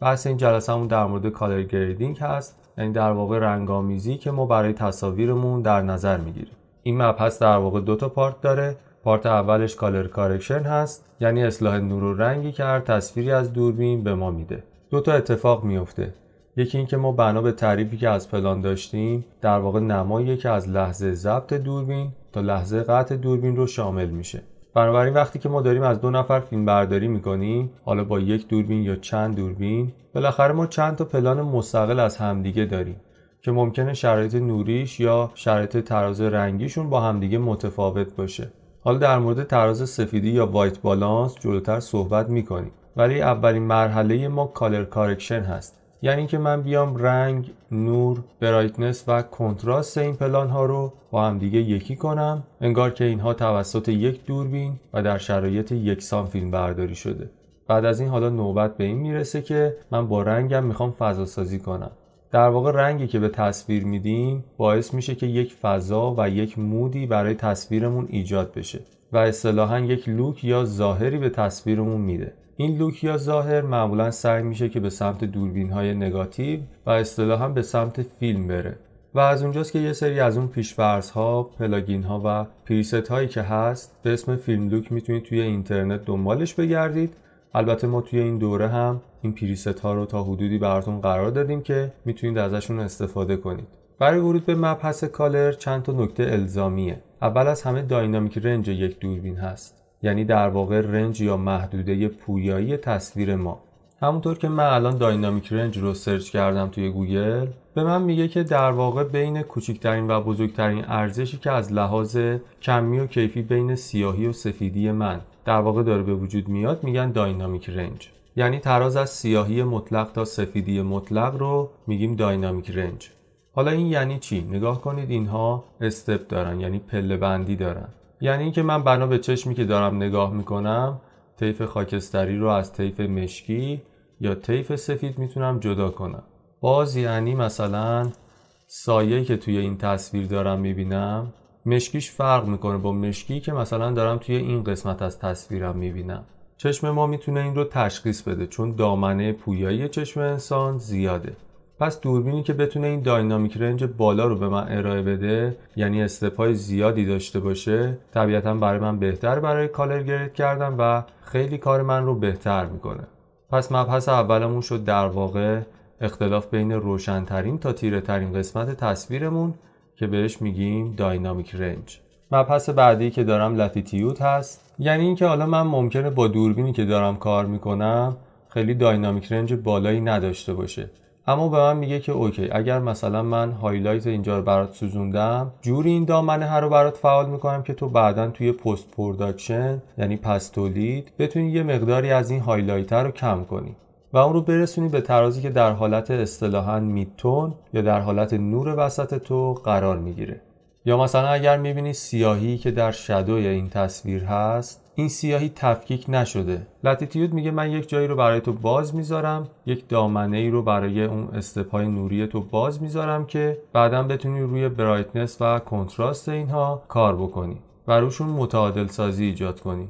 بحث این جلسه در مورد کالر گریدینگ هست یعنی در واقع رنگامیزی که ما برای تصاویرمون در نظر میگیریم این مبحث در واقع دو تا پارت داره پارت اولش کالر کارکشن هست یعنی اصلاح نور و رنگی که هر تصویری از دوربین به ما میده دو تا اتفاق میفته یکی اینکه ما بنا به تعریفی که از پلان داشتیم در واقع نمایی که از لحظه ضبط دوربین تا لحظه قطع دوربین رو شامل میشه بنابراین وقتی که ما داریم از دو نفر فیلم برداری میکنیم حالا با یک دوربین یا چند دوربین بالاخره ما چند تا پلان مستقل از همدیگه داریم که ممکنه شرایط نوریش یا شرایط تراز رنگیشون با همدیگه متفاوت باشه حالا در مورد تراز سفیدی یا وایت بالانس جلوتر صحبت میکنیم ولی اولین مرحله ما کالر کارکشن هست یعنی که من بیام رنگ، نور، برایتنس و کنتراست این پلان ها رو با همدیگه یکی کنم انگار که اینها توسط یک دوربین و در شرایط یکسان فیلم برداری شده بعد از این حالا نوبت به این میرسه که من با رنگم میخوام فضا سازی کنم در واقع رنگی که به تصویر میدیم باعث میشه که یک فضا و یک مودی برای تصویرمون ایجاد بشه و اصطلاحا یک لوک یا ظاهری به تصویرمون میده این لوک یا ظاهر معمولا سعی میشه که به سمت دوربین های نگاتیو و اصطلاحا به سمت فیلم بره و از اونجاست که یه سری از اون پیشفرض ها، پلاگین ها و پریست هایی که هست به اسم فیلم لوک میتونید توی اینترنت دنبالش بگردید البته ما توی این دوره هم این پریست ها رو تا حدودی براتون قرار دادیم که میتونید ازشون استفاده کنید برای ورود به مبحث کالر چند تا نکته الزامیه اول از همه داینامیک رنج یک دوربین هست یعنی در واقع رنج یا محدوده پویایی تصویر ما همونطور که من الان داینامیک رنج رو سرچ کردم توی گوگل به من میگه که در واقع بین کوچکترین و بزرگترین ارزشی که از لحاظ کمی و کیفی بین سیاهی و سفیدی من در واقع داره به وجود میاد میگن داینامیک رنج یعنی تراز از سیاهی مطلق تا سفیدی مطلق رو میگیم داینامیک رنج حالا این یعنی چی نگاه کنید اینها استپ دارن یعنی پله بندی دارن یعنی اینکه من بنا به چشمی که دارم نگاه میکنم طیف خاکستری رو از طیف مشکی یا طیف سفید میتونم جدا کنم باز یعنی مثلا سایه که توی این تصویر دارم میبینم مشکیش فرق میکنه با مشکی که مثلا دارم توی این قسمت از تصویرم میبینم چشم ما میتونه این رو تشخیص بده چون دامنه پویایی چشم انسان زیاده پس دوربینی که بتونه این داینامیک رنج بالا رو به من ارائه بده یعنی استپای زیادی داشته باشه طبیعتا برای من بهتر برای کالر گرید کردن و خیلی کار من رو بهتر میکنه پس مبحث اولمون شد در واقع اختلاف بین روشنترین تا تیره ترین قسمت تصویرمون که بهش میگیم داینامیک رنج مبحث بعدی که دارم لاتیتیود هست یعنی اینکه حالا من ممکنه با دوربینی که دارم کار میکنم خیلی داینامیک رنج بالایی نداشته باشه اما به من میگه که اوکی اگر مثلا من هایلایت اینجا رو برات سوزوندم جوری این دامنه ها رو برات فعال میکنم که تو بعدا توی پست پروداکشن یعنی پس تولید بتونی یه مقداری از این هایلایت رو کم کنی و اون رو برسونی به ترازی که در حالت اصطلاحا میتون یا در حالت نور وسط تو قرار میگیره یا مثلا اگر میبینی سیاهی که در شدوی این تصویر هست این سیاهی تفکیک نشده لاتیتیود میگه من یک جایی رو برای تو باز میذارم یک دامنه ای رو برای اون استپای نوری تو باز میذارم که بعدا بتونی روی برایتنس و کنتراست اینها کار بکنی و روشون متعادل سازی ایجاد کنی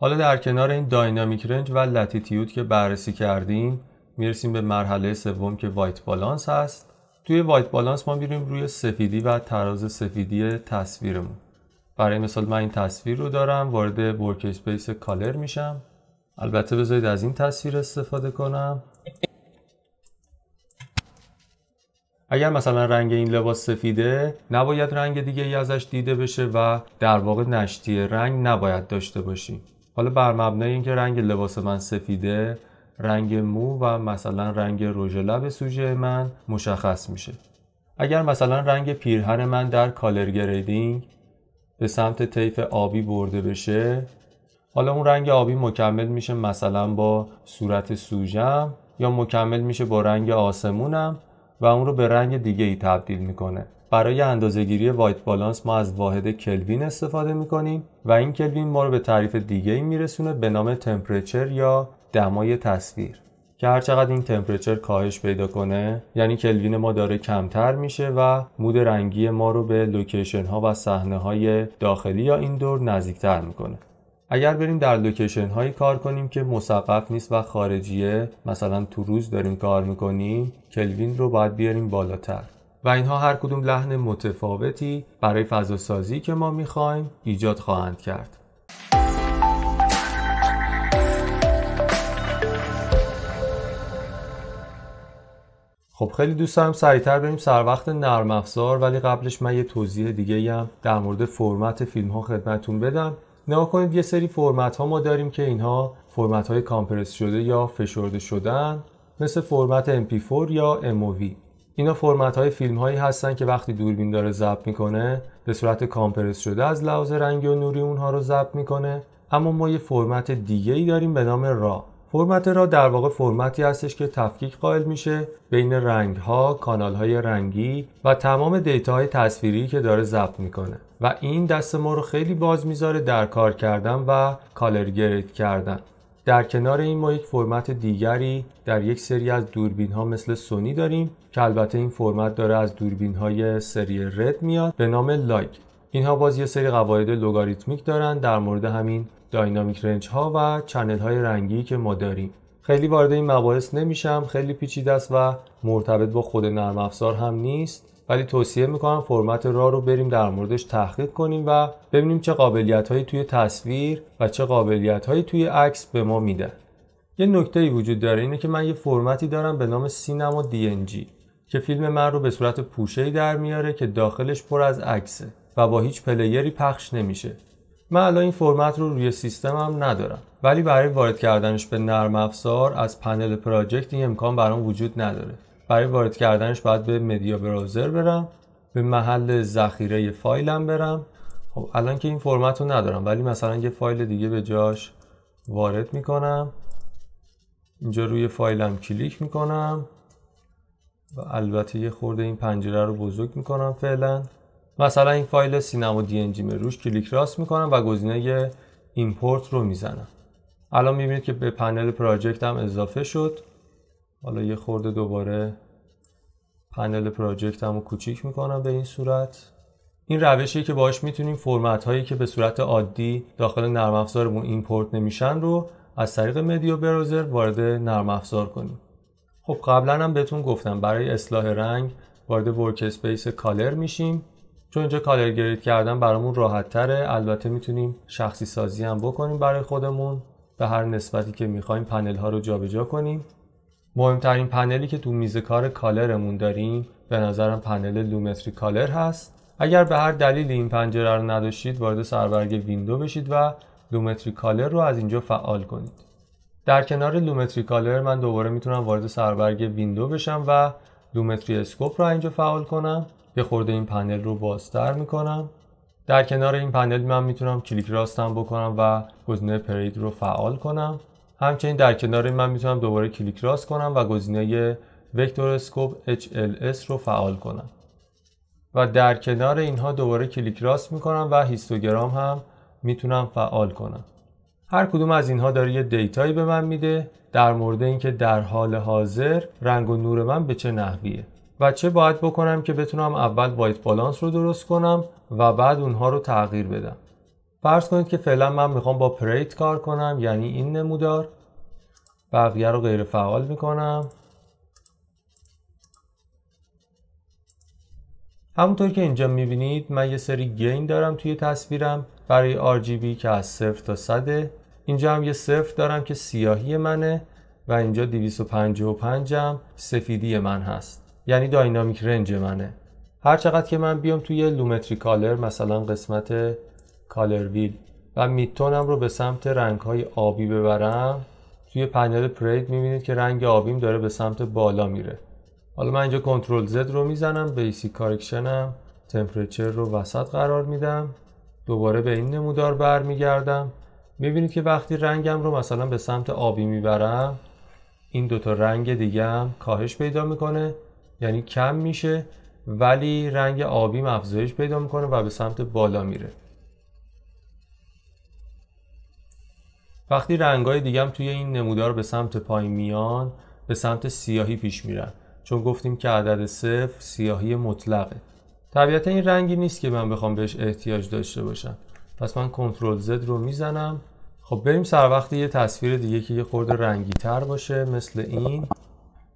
حالا در کنار این داینامیک رنج و لاتیتیود که بررسی کردیم میرسیم به مرحله سوم که وایت بالانس هست توی وایت بالانس ما میریم روی سفیدی و تراز سفیدی تصویرمون برای مثال من این تصویر رو دارم وارد ورک اسپیس کالر میشم البته بذارید از این تصویر استفاده کنم اگر مثلا رنگ این لباس سفیده نباید رنگ دیگه ای ازش دیده بشه و در واقع نشتی رنگ نباید داشته باشیم حالا بر مبنای اینکه رنگ لباس من سفیده رنگ مو و مثلا رنگ رژ لب سوژه من مشخص میشه اگر مثلا رنگ پیرهن من در کالر گریدینگ به سمت طیف آبی برده بشه حالا اون رنگ آبی مکمل میشه مثلا با صورت سوژم یا مکمل میشه با رنگ آسمونم و اون رو به رنگ دیگه ای تبدیل میکنه برای اندازهگیری وایت بالانس ما از واحد کلوین استفاده میکنیم و این کلوین ما رو به تعریف دیگه ای میرسونه به نام تمپرچر یا دمای تصویر که چقدر این تمپرچر کاهش پیدا کنه یعنی کلوین ما داره کمتر میشه و مود رنگی ما رو به لوکیشن ها و صحنه های داخلی یا این دور نزدیکتر میکنه اگر بریم در لوکیشن هایی کار کنیم که مسقف نیست و خارجیه مثلا تو روز داریم کار میکنیم کلوین رو باید بیاریم بالاتر و اینها هر کدوم لحن متفاوتی برای فضا سازی که ما میخوایم ایجاد خواهند کرد خب خیلی دوست دارم سریعتر بریم سر وقت نرم افزار ولی قبلش من یه توضیح دیگه هم در مورد فرمت فیلم ها خدمتون بدم نگاه کنید یه سری فرمت ها ما داریم که اینها فرمت های کامپرس شده یا فشرده شدن مثل فرمت MP4 یا MOV اینا فرمت های فیلم هایی هستن که وقتی دوربین داره ضبط میکنه به صورت کامپرس شده از لحاظ رنگی و نوری اونها رو ضبط میکنه اما ما یه فرمت دیگه ای داریم به نام RAW. فرمت را در واقع فرمتی هستش که تفکیک قائل میشه بین رنگ ها، کانال های رنگی و تمام دیتا های تصویری که داره ضبط میکنه و این دست ما رو خیلی باز میذاره در کار کردن و کالرگرید کردن در کنار این ما یک فرمت دیگری در یک سری از دوربین ها مثل سونی داریم که البته این فرمت داره از دوربین های سری رد میاد به نام لایک اینها باز یه سری قواعد لوگاریتمیک دارن در مورد همین داینامیک رنج ها و چنل های رنگی که ما داریم خیلی وارد این مباحث نمیشم خیلی پیچیده است و مرتبط با خود نرم افزار هم نیست ولی توصیه میکنم فرمت را رو بریم در موردش تحقیق کنیم و ببینیم چه قابلیت هایی توی تصویر و چه قابلیت هایی توی عکس به ما میده یه نکته ای وجود داره اینه که من یه فرمتی دارم به نام سینما DNG که فیلم من رو به صورت پوشه در میاره که داخلش پر از عکسه و با هیچ پلیری پخش نمیشه من الان این فرمت رو روی سیستمم ندارم ولی برای وارد کردنش به نرم افزار از پنل پراجکت این امکان برام وجود نداره برای وارد کردنش باید به مدیا براوزر برم به محل ذخیره فایلم برم خب الان که این فرمت رو ندارم ولی مثلا یه فایل دیگه به جاش وارد میکنم اینجا روی فایلم کلیک میکنم و البته یه خورده این پنجره رو بزرگ میکنم فعلا مثلا این فایل سینما دی انجیم روش کلیک راست میکنم و گزینه ایمپورت رو میزنم الان میبینید که به پنل پراجکت هم اضافه شد حالا یه خورده دوباره پنل پراجکت هم رو کوچیک میکنم به این صورت این روشی که باش میتونیم فرمت هایی که به صورت عادی داخل نرم افزارمون ایمپورت نمیشن رو از طریق مدیا براوزر وارد نرم افزار کنیم خب قبلا هم بهتون گفتم برای اصلاح رنگ وارد ورک اسپیس کالر میشیم چون اینجا کالر گرید کردن برامون راحت تره البته میتونیم شخصی سازی هم بکنیم برای خودمون به هر نسبتی که میخوایم پنل ها رو جابجا جا کنیم مهمترین پنلی که تو میز کار کالرمون داریم به نظرم پنل لومتری کالر هست اگر به هر دلیلی این پنجره رو نداشتید وارد سربرگ ویندو بشید و لومتری کالر رو از اینجا فعال کنید در کنار لومتری کالر من دوباره میتونم وارد سربرگ ویندو بشم و لومتری اسکوپ رو اینجا فعال کنم یه خورده این پنل رو بازتر میکنم در کنار این پنل من میتونم کلیک راستم بکنم و گزینه پرید رو فعال کنم همچنین در کنار این من میتونم دوباره کلیک راست کنم و گزینه وکتور اسکوپ HLS رو فعال کنم و در کنار اینها دوباره کلیک راست میکنم و هیستوگرام هم میتونم فعال کنم هر کدوم از اینها داره یه دیتایی به من میده در مورد اینکه در حال حاضر رنگ و نور من به چه نحویه و چه باید بکنم که بتونم اول وایت بالانس رو درست کنم و بعد اونها رو تغییر بدم فرض کنید که فعلا من میخوام با پریت کار کنم یعنی این نمودار بقیه رو غیر فعال میکنم همونطور که اینجا میبینید من یه سری گین دارم توی تصویرم برای RGB که از 0 تا 100 اینجا هم یه صفر دارم که سیاهی منه و اینجا 255 هم سفیدی من هست یعنی داینامیک رنج منه هر چقدر که من بیام توی لومتری کالر مثلا قسمت کالر ویل و میتونم رو به سمت رنگ های آبی ببرم توی پنل پرید میبینید که رنگ آبیم داره به سمت بالا میره حالا من اینجا کنترل زد رو میزنم بیسیک کارکشنم تمپرچر رو وسط قرار میدم دوباره به این نمودار برمیگردم میبینید که وقتی رنگم رو مثلا به سمت آبی میبرم این دوتا رنگ دیگه هم کاهش پیدا میکنه یعنی کم میشه ولی رنگ آبی افزایش پیدا میکنه و به سمت بالا میره وقتی رنگ های دیگه هم توی این نمودار به سمت پایین میان به سمت سیاهی پیش میرن چون گفتیم که عدد صفر سیاهی مطلقه طبیعت این رنگی نیست که من بخوام بهش احتیاج داشته باشم پس من کنترل زد رو میزنم خب بریم سر وقتی یه تصویر دیگه که یه خورده رنگی تر باشه مثل این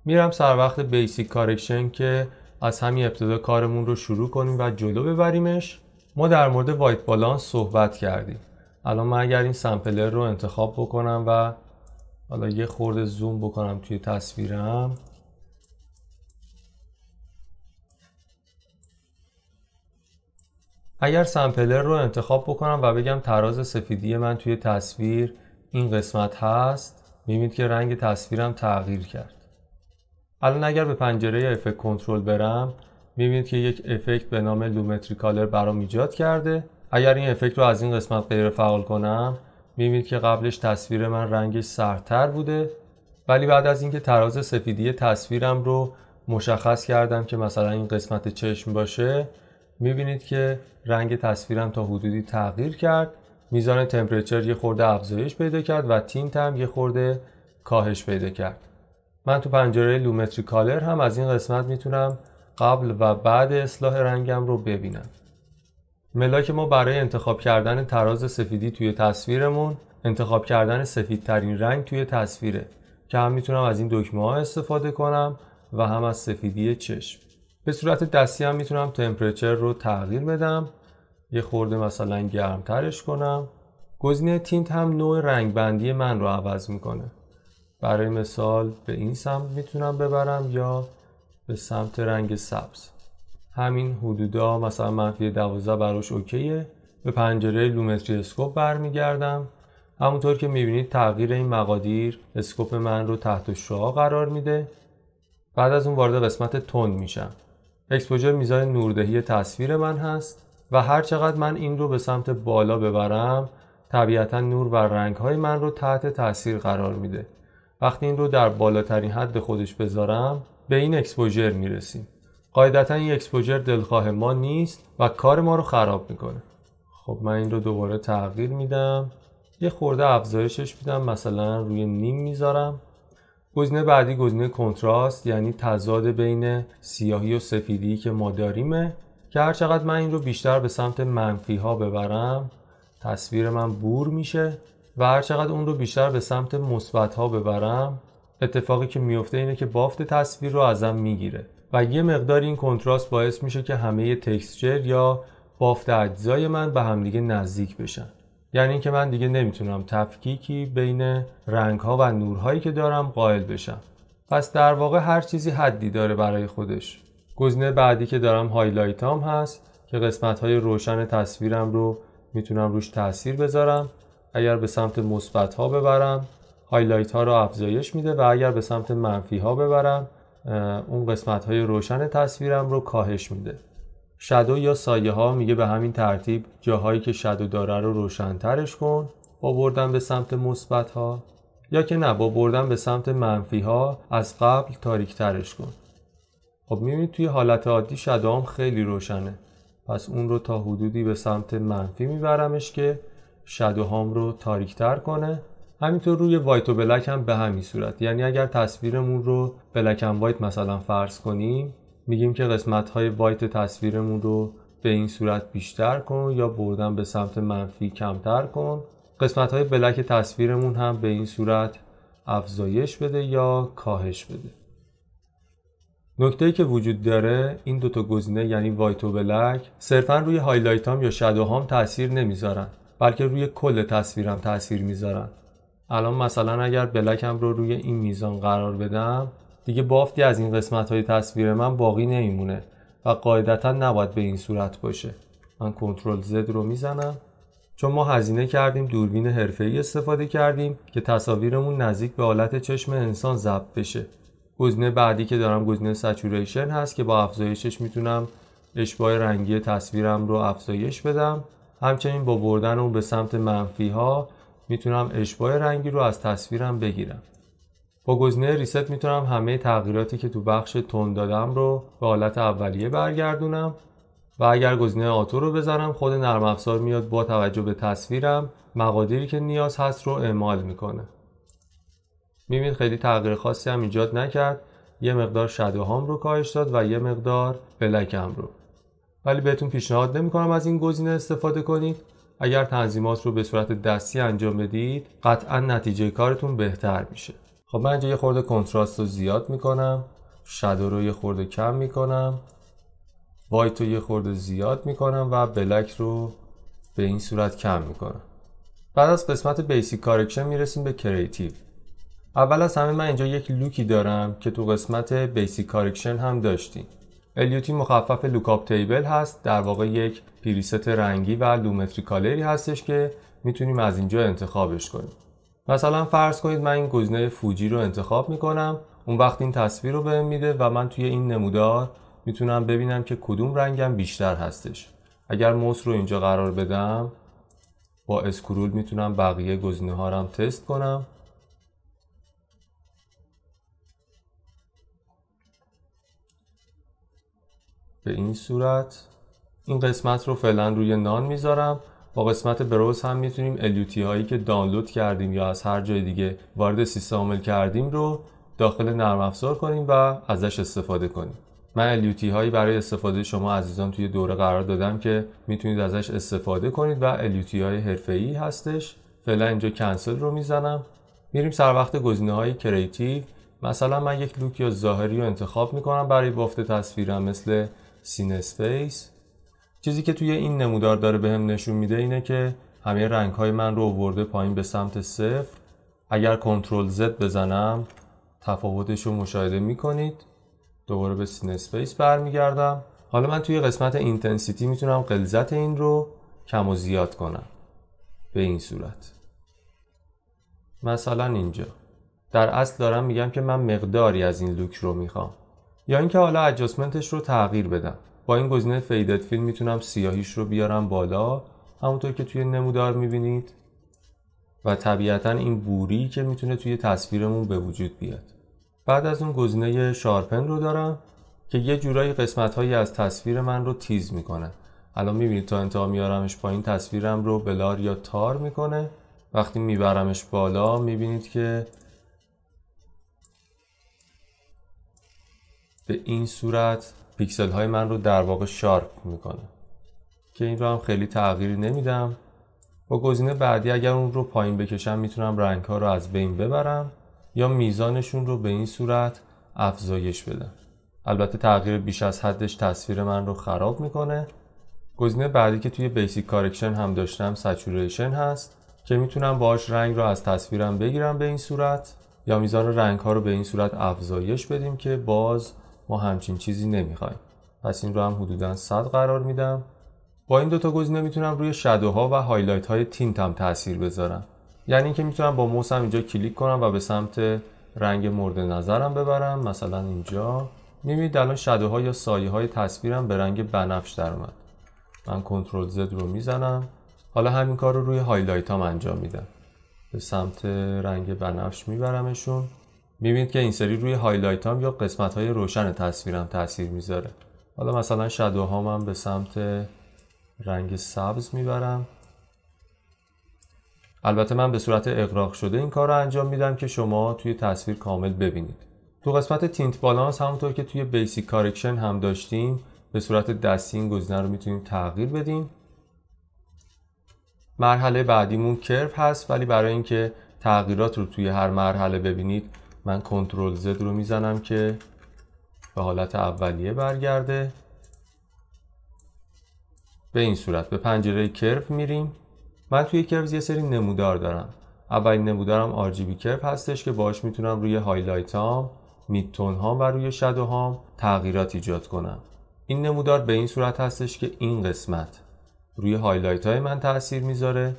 میرم سر وقت بیسیک کارکشن که از همین ابتدا کارمون رو شروع کنیم و جلو ببریمش ما در مورد وایت بالانس صحبت کردیم الان من اگر این سمپلر رو انتخاب بکنم و حالا یه خورده زوم بکنم توی تصویرم اگر سمپلر رو انتخاب بکنم و بگم تراز سفیدی من توی تصویر این قسمت هست میبینید که رنگ تصویرم تغییر کرد الان اگر به پنجره افکت کنترل برم میبینید که یک افکت به نام لومتری کالر برام ایجاد کرده اگر این افکت رو از این قسمت غیر فعال کنم میبینید که قبلش تصویر من رنگش سردتر بوده ولی بعد از اینکه تراز سفیدی تصویرم رو مشخص کردم که مثلا این قسمت چشم باشه میبینید که رنگ تصویرم تا حدودی تغییر کرد میزان تمپرچر یه خورده افزایش پیدا کرد و تیم هم یه خورده کاهش پیدا کرد من تو پنجره لومتری کالر هم از این قسمت میتونم قبل و بعد اصلاح رنگم رو ببینم ملاک ما برای انتخاب کردن تراز سفیدی توی تصویرمون انتخاب کردن سفیدترین رنگ توی تصویره که هم میتونم از این دکمه ها استفاده کنم و هم از سفیدی چشم به صورت دستی هم میتونم تمپرچر رو تغییر بدم یه خورده مثلا گرمترش کنم گزینه تینت هم نوع رنگبندی من رو عوض میکنه برای مثال به این سمت میتونم ببرم یا به سمت رنگ سبز همین حدودا مثلا منفی دوازده براش اوکیه به پنجره لومتری اسکوپ برمیگردم همونطور که میبینید تغییر این مقادیر اسکوپ من رو تحت شعا قرار میده بعد از اون وارد قسمت تند میشم اکسپوژر میزان نوردهی تصویر من هست و هر چقدر من این رو به سمت بالا ببرم طبیعتا نور و رنگ های من رو تحت تاثیر قرار میده وقتی این رو در بالاترین حد خودش بذارم به این اکسپوژر میرسیم قاعدتا این اکسپوژر دلخواه ما نیست و کار ما رو خراب میکنه خب من این رو دوباره تغییر میدم یه خورده افزایشش میدم مثلا روی نیم میذارم گزینه بعدی گزینه کنتراست یعنی تضاد بین سیاهی و سفیدی که ما داریمه که هر من این رو بیشتر به سمت منفی ها ببرم تصویر من بور میشه و هر چقدر اون رو بیشتر به سمت مثبت ها ببرم اتفاقی که میفته اینه که بافت تصویر رو ازم میگیره و یه مقدار این کنتراست باعث میشه که همه تکسچر یا بافت اجزای من به همدیگه نزدیک بشن یعنی اینکه من دیگه نمیتونم تفکیکی بین رنگ ها و نورهایی که دارم قائل بشم پس در واقع هر چیزی حدی داره برای خودش گزینه بعدی که دارم هایلایت هست که قسمت های روشن تصویرم رو میتونم روش تاثیر بذارم اگر به سمت مثبت ها ببرم هایلایت ها رو افزایش میده و اگر به سمت منفی ها ببرم اون قسمت های روشن تصویرم رو کاهش میده شدو یا سایه ها میگه به همین ترتیب جاهایی که شدو داره رو روشنترش کن با بردن به سمت مثبت ها یا که نه با بردن به سمت منفی ها از قبل تاریک ترش کن خب میبینید توی حالت عادی شدو خیلی روشنه پس اون رو تا حدودی به سمت منفی میبرمش که شدو هام رو تاریکتر کنه همینطور روی وایت و بلک هم به همین صورت یعنی اگر تصویرمون رو بلک هم وایت مثلا فرض کنیم میگیم که قسمت های وایت تصویرمون رو به این صورت بیشتر کن یا بردن به سمت منفی کمتر کن قسمت های بلک تصویرمون هم به این صورت افزایش بده یا کاهش بده نکته که وجود داره این دوتا گزینه یعنی وایت و بلک صرفا روی هایلایت هم یا شادو هام تاثیر نمیذارن بلکه روی کل تصویرم تاثیر میذارن الان مثلا اگر بلکم رو روی این میزان قرار بدم دیگه بافتی از این قسمت های تصویر من باقی نمیمونه و قاعدتا نباید به این صورت باشه من کنترل زد رو میزنم چون ما هزینه کردیم دوربین حرفه‌ای استفاده کردیم که تصاویرمون نزدیک به حالت چشم انسان ضبط بشه گزینه بعدی که دارم گزینه سچوریشن هست که با افزایشش میتونم اشباع رنگی تصویرم رو افزایش بدم همچنین با بردن اون به سمت منفی ها میتونم اشباه رنگی رو از تصویرم بگیرم با گزینه ریست میتونم همه تغییراتی که تو بخش تون دادم رو به حالت اولیه برگردونم و اگر گزینه آتو رو بزنم خود نرم افزار میاد با توجه به تصویرم مقادیری که نیاز هست رو اعمال میکنه میبینید خیلی تغییر خاصی هم ایجاد نکرد یه مقدار شدوهام رو کاهش داد و یه مقدار بلکم رو ولی بهتون پیشنهاد نمیکنم از این گزینه استفاده کنید اگر تنظیمات رو به صورت دستی انجام بدید قطعا نتیجه کارتون بهتر میشه خب من اینجا یه خورده کنتراست رو زیاد میکنم شدو رو یه خورده کم میکنم وایت رو یه خورده زیاد میکنم و بلک رو به این صورت کم میکنم بعد از قسمت بیسیک کارکشن میرسیم به کریتیو اول از همه من اینجا یک لوکی دارم که تو قسمت بیسیک کارکشن هم داشتیم الیوتی مخفف لوکاپ تیبل هست در واقع یک پریست رنگی و لومتری کالری هستش که میتونیم از اینجا انتخابش کنیم مثلا فرض کنید من این گزینه فوجی رو انتخاب میکنم اون وقت این تصویر رو بهم میده و من توی این نمودار میتونم ببینم که کدوم رنگم بیشتر هستش اگر موس رو اینجا قرار بدم با اسکرول میتونم بقیه گزینه ها رو تست کنم به این صورت این قسمت رو فعلا روی نان میذارم با قسمت بروز هم میتونیم الیوتی هایی که دانلود کردیم یا از هر جای دیگه وارد سیستم عامل کردیم رو داخل نرم افزار کنیم و ازش استفاده کنیم من الیوتی هایی برای استفاده شما عزیزان توی دوره قرار دادم که میتونید ازش استفاده کنید و الیوتی های حرفه‌ای هستش فعلا اینجا کنسل رو میزنم میریم سر وقت گزینه کریتیو مثلا من یک لوک یا ظاهری رو انتخاب میکنم برای بافت تصویرم مثل سین اسپیس چیزی که توی این نمودار داره بهم به نشون میده اینه که همه رنگ های من رو آورده پایین به سمت صفر اگر کنترل زد بزنم تفاوتش رو مشاهده میکنید دوباره به سین اسپیس برمیگردم حالا من توی قسمت اینتنسیتی میتونم قلزت این رو کم و زیاد کنم به این صورت مثلا اینجا در اصل دارم میگم که من مقداری از این لوک رو میخوام یا اینکه حالا ادجاستمنتش رو تغییر بدم با این گزینه فیدت فیلم میتونم سیاهیش رو بیارم بالا همونطور که توی نمودار میبینید و طبیعتا این بوری که میتونه توی تصویرمون به وجود بیاد بعد از اون گزینه شارپن رو دارم که یه جورایی قسمت هایی از تصویر من رو تیز میکنه الان میبینید تا انتها میارمش پایین تصویرم رو بلار یا تار میکنه وقتی میبرمش بالا میبینید که به این صورت پیکسل های من رو در واقع شارپ میکنه که این رو هم خیلی تغییری نمیدم با گزینه بعدی اگر اون رو پایین بکشم میتونم رنگ ها رو از بین ببرم یا میزانشون رو به این صورت افزایش بدم البته تغییر بیش از حدش تصویر من رو خراب میکنه گزینه بعدی که توی بیسیک کارکشن هم داشتم سچوریشن هست که میتونم باهاش رنگ رو از تصویرم بگیرم به این صورت یا میزان رنگ ها رو به این صورت افزایش بدیم که باز ما همچین چیزی نمیخوایم پس این رو هم حدودا 100 قرار میدم با این دوتا گزینه میتونم روی شادوها و هایلایت های تینت هم تاثیر بذارم یعنی اینکه میتونم با موسم اینجا کلیک کنم و به سمت رنگ مورد نظرم ببرم مثلا اینجا میبینید الان شادوها یا سایه های تصویرم به رنگ بنفش در اومد من کنترل زد رو میزنم حالا همین کار رو روی هایلایت هم انجام میدم به سمت رنگ بنفش میبرمشون میبینید که این سری روی هایلایت هم یا قسمت های روشن تصویرم تاثیر میذاره حالا مثلا شدو هم به سمت رنگ سبز میبرم البته من به صورت اقراق شده این کار رو انجام میدم که شما توی تصویر کامل ببینید تو قسمت تینت بالانس همونطور که توی بیسیک کارکشن هم داشتیم به صورت دستی این گزینه رو میتونیم تغییر بدیم مرحله بعدیمون کرف هست ولی برای اینکه تغییرات رو توی هر مرحله ببینید من کنترل زد رو میزنم که به حالت اولیه برگرده به این صورت به پنجره کرف میریم من توی کرف یه سری نمودار دارم اولین نمودارم RGB کرف هستش که باش میتونم روی هایلایت هام میتون هام و روی شدو هام تغییرات ایجاد کنم این نمودار به این صورت هستش که این قسمت روی هایلایت های من تاثیر میذاره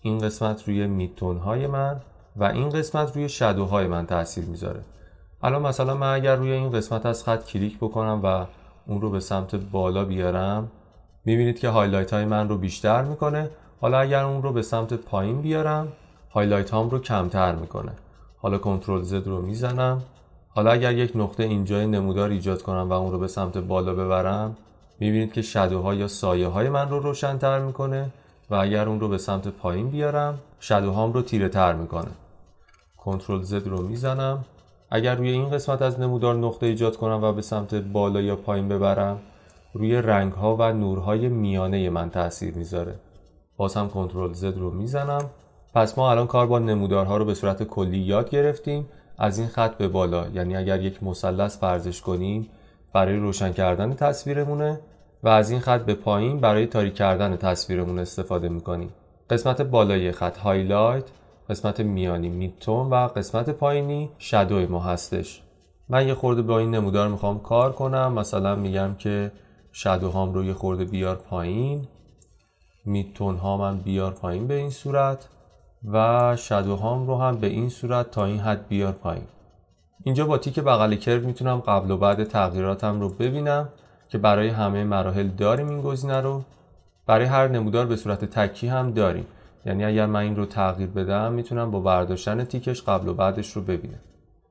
این قسمت روی میتون های من و این قسمت روی شدوهای من تاثیر میذاره الان مثلا من اگر روی این قسمت از خط کلیک بکنم و اون رو به سمت بالا بیارم میبینید که هایلایت های من رو بیشتر میکنه حالا اگر اون رو به سمت پایین بیارم هایلایت هام رو کمتر میکنه حالا کنترل زد رو میزنم حالا اگر یک نقطه اینجای نمودار ایجاد کنم و اون رو به سمت بالا ببرم میبینید که شدوها یا سایه های من رو روشنتر میکنه و اگر اون رو به سمت پایین بیارم هام رو تیره تر میکنه کنترل Z رو میزنم اگر روی این قسمت از نمودار نقطه ایجاد کنم و به سمت بالا یا پایین ببرم روی رنگ ها و نورهای میانه من تاثیر میذاره باز هم کنترل Z رو میزنم پس ما الان کار با نمودارها رو به صورت کلی یاد گرفتیم از این خط به بالا یعنی اگر یک مثلث فرضش کنیم برای روشن کردن تصویرمونه و از این خط به پایین برای تاریک کردن تصویرمون استفاده میکنیم قسمت بالای خط هایلایت قسمت میانی میتون و قسمت پایینی شدوی ما هستش من یه خورده با این نمودار میخوام کار کنم مثلا میگم که شدو هام رو یه خورده بیار پایین میتون ها من بیار پایین به این صورت و شدو هام رو هم به این صورت تا این حد بیار پایین اینجا با تیک بغل کرد میتونم قبل و بعد تغییراتم رو ببینم که برای همه مراحل داریم این گزینه رو برای هر نمودار به صورت تکی هم داریم یعنی اگر من این رو تغییر بدم میتونم با برداشتن تیکش قبل و بعدش رو ببینم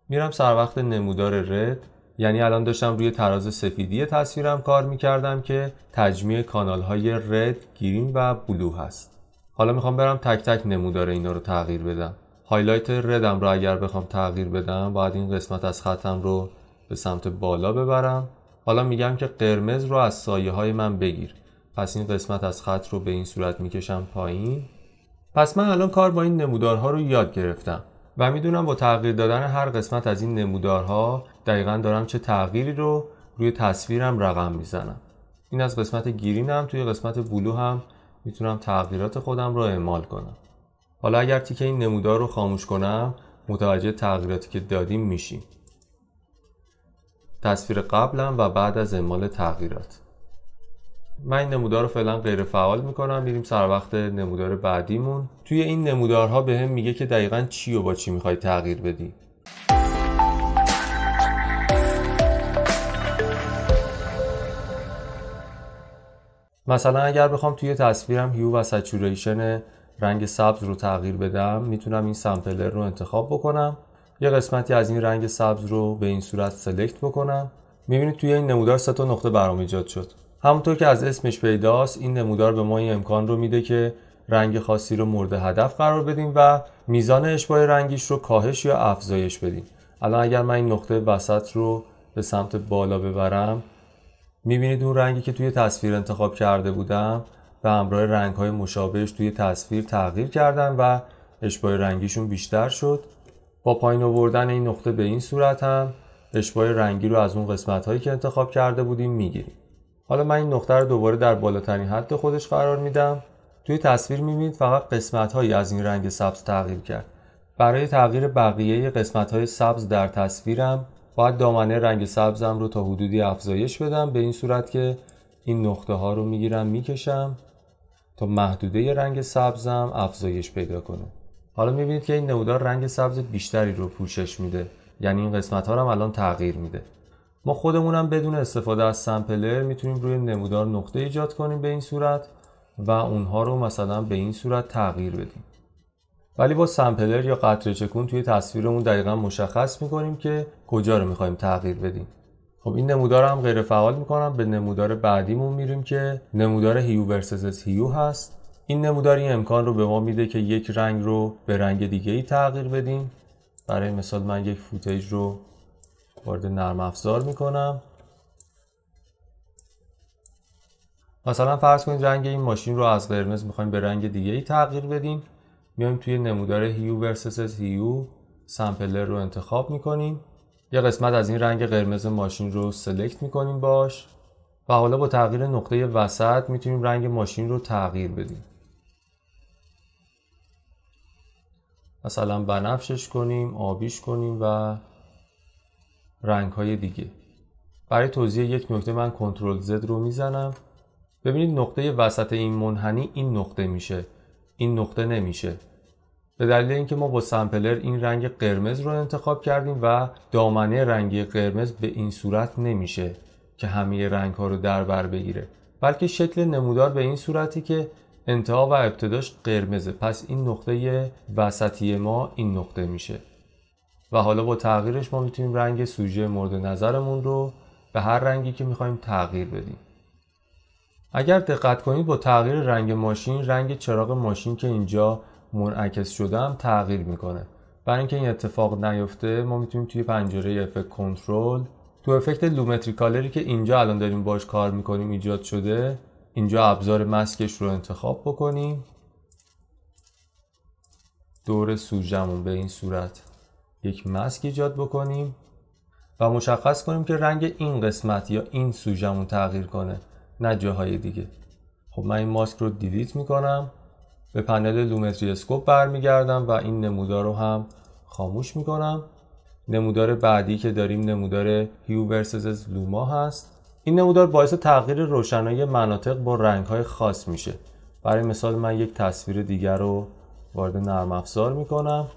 میرم سر وقت نمودار رد یعنی الان داشتم روی تراز سفیدی تصویرم کار میکردم که تجمیع کانال های رد، گرین و بلو هست حالا میخوام برم تک تک نمودار اینا رو تغییر بدم هایلایت ردم رو اگر بخوام تغییر بدم باید این قسمت از خطم رو به سمت بالا ببرم حالا میگم که قرمز رو از سایه های من بگیر پس این قسمت از خط رو به این صورت میکشم پایین پس من الان کار با این نمودارها رو یاد گرفتم و میدونم با تغییر دادن هر قسمت از این نمودارها دقیقا دارم چه تغییری رو روی تصویرم رقم میزنم این از قسمت گیرینم توی قسمت بلو هم میتونم تغییرات خودم رو اعمال کنم حالا اگر تیکه این نمودار رو خاموش کنم متوجه تغییراتی که دادیم میشیم تصویر قبلم و بعد از اعمال تغییرات من این نمودار رو فعلا غیر فعال میکنم میریم سر وقت نمودار بعدیمون توی این نمودارها به هم میگه که دقیقا چی و با چی میخوای تغییر بدی مثلا اگر بخوام توی تصویرم هیو و سچوریشن رنگ سبز رو تغییر بدم میتونم این سمپلر رو انتخاب بکنم یه قسمتی از این رنگ سبز رو به این صورت سلکت بکنم میبینید توی این نمودار سه نقطه برام ایجاد شد همونطور که از اسمش پیداست این نمودار به ما این امکان رو میده که رنگ خاصی رو مورد هدف قرار بدیم و میزان اشباع رنگیش رو کاهش یا افزایش بدیم الان اگر من این نقطه وسط رو به سمت بالا ببرم میبینید اون رنگی که توی تصویر انتخاب کرده بودم و همراه رنگ مشابهش توی تصویر تغییر کردن و اشباع رنگیشون بیشتر شد با پایین آوردن این نقطه به این صورت هم اشباه رنگی رو از اون قسمت هایی که انتخاب کرده بودیم میگیریم حالا من این نقطه رو دوباره در بالاترین حد خودش قرار میدم توی تصویر میبینید فقط قسمت هایی از این رنگ سبز تغییر کرد برای تغییر بقیه قسمت های سبز در تصویرم باید دامنه رنگ سبزم رو تا حدودی افزایش بدم به این صورت که این نقطه ها رو میگیرم میکشم تا محدوده رنگ سبزم افزایش پیدا کنه حالا میبینید که این نمودار رنگ سبز بیشتری رو پوشش میده یعنی این قسمت ها رو هم الان تغییر میده ما خودمونم بدون استفاده از سمپلر میتونیم روی نمودار نقطه ایجاد کنیم به این صورت و اونها رو مثلا به این صورت تغییر بدیم ولی با سمپلر یا قطره چکون توی تصویرمون دقیقا مشخص میکنیم که کجا رو میخوایم تغییر بدیم خب این نمودار هم غیر فعال میکنم به نمودار بعدیمون میریم که نمودار هیو ورسز هیو هست این نمودار این امکان رو به ما میده که یک رنگ رو به رنگ دیگه ای تغییر بدیم برای مثال من یک فوتیج رو وارد نرم افزار میکنم مثلا فرض کنید رنگ این ماشین رو از قرمز میخوایم به رنگ دیگه ای تغییر بدیم میایم توی نمودار هیو ورسس هیو سمپلر رو انتخاب میکنیم یه قسمت از این رنگ قرمز ماشین رو سلکت میکنیم باش و حالا با تغییر نقطه وسط میتونیم رنگ ماشین رو تغییر بدیم مثلا بنفشش کنیم آبیش کنیم و رنگ های دیگه برای توضیح یک نکته من کنترل زد رو میزنم ببینید نقطه وسط این منحنی این نقطه میشه این نقطه نمیشه به دلیل اینکه ما با سمپلر این رنگ قرمز رو انتخاب کردیم و دامنه رنگی قرمز به این صورت نمیشه که همه رنگ ها رو در بر بگیره بلکه شکل نمودار به این صورتی که انتها و ابتداش قرمزه پس این نقطه وسطی ما این نقطه میشه و حالا با تغییرش ما میتونیم رنگ سوژه مورد نظرمون رو به هر رنگی که میخوایم تغییر بدیم اگر دقت کنید با تغییر رنگ ماشین رنگ چراغ ماشین که اینجا منعکس شده هم تغییر میکنه برای اینکه این اتفاق نیفته ما میتونیم توی پنجره افکت کنترل تو افکت لومتری که اینجا الان داریم باش کار میکنیم ایجاد شده اینجا ابزار مسکش رو انتخاب بکنیم دور سوژمون به این صورت یک مسک ایجاد بکنیم و مشخص کنیم که رنگ این قسمت یا این سوژمون تغییر کنه نه جاهای دیگه خب من این ماسک رو دیلیت میکنم به پنل لومتری اسکوپ برمیگردم و این نمودار رو هم خاموش میکنم نمودار بعدی که داریم نمودار هیو ورسز لوما هست این نمودار باعث تغییر روشنایی مناطق با رنگهای خاص میشه برای مثال من یک تصویر دیگر رو وارد نرم افزار میکنم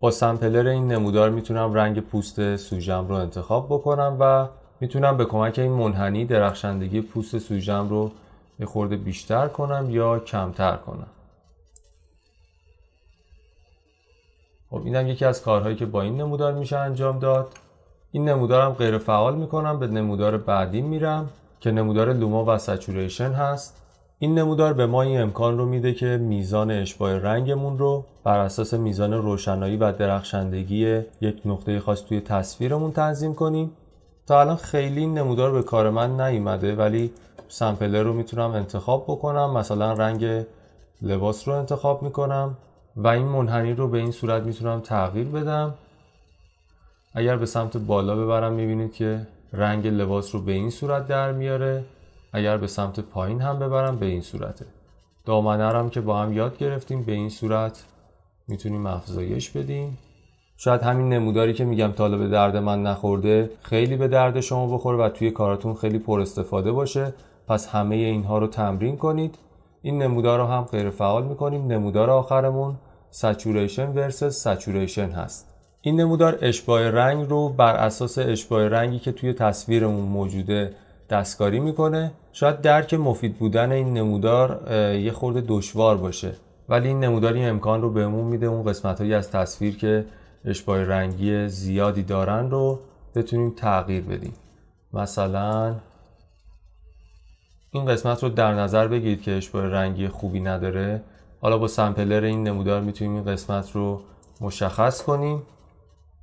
با سمپلر این نمودار میتونم رنگ پوست سوژم رو انتخاب بکنم و میتونم به کمک این منحنی درخشندگی پوست سوژم رو یه خورده بیشتر کنم یا کمتر کنم خب اینم یکی از کارهایی که با این نمودار میشه انجام داد این نمودارم غیر فعال میکنم به نمودار بعدی میرم که نمودار لوما و سچوریشن هست این نمودار به ما این امکان رو میده که میزان اشباع رنگمون رو بر اساس میزان روشنایی و درخشندگی یک نقطه خاص توی تصویرمون تنظیم کنیم تا الان خیلی این نمودار به کار من نیومده ولی سمپله رو میتونم انتخاب بکنم مثلا رنگ لباس رو انتخاب میکنم و این منحنی رو به این صورت میتونم تغییر بدم اگر به سمت بالا ببرم میبینید که رنگ لباس رو به این صورت در میاره اگر به سمت پایین هم ببرم به این صورته دامنه هم که با هم یاد گرفتیم به این صورت میتونیم افزایش بدیم شاید همین نموداری که میگم تا به درد من نخورده خیلی به درد شما بخوره و توی کاراتون خیلی پر استفاده باشه پس همه اینها رو تمرین کنید این نمودار رو هم غیر فعال میکنیم نمودار آخرمون سچوریشن ورسس سچوریشن هست این نمودار اشباع رنگ رو بر اساس اشباع رنگی که توی تصویرمون موجوده دستکاری میکنه شاید درک مفید بودن این نمودار یه خورده دشوار باشه ولی این نمودار این امکان رو بهمون میده اون قسمت هایی از تصویر که اشباع رنگی زیادی دارن رو بتونیم تغییر بدیم مثلا این قسمت رو در نظر بگیرید که اشباع رنگی خوبی نداره حالا با سمپلر این نمودار میتونیم این قسمت رو مشخص کنیم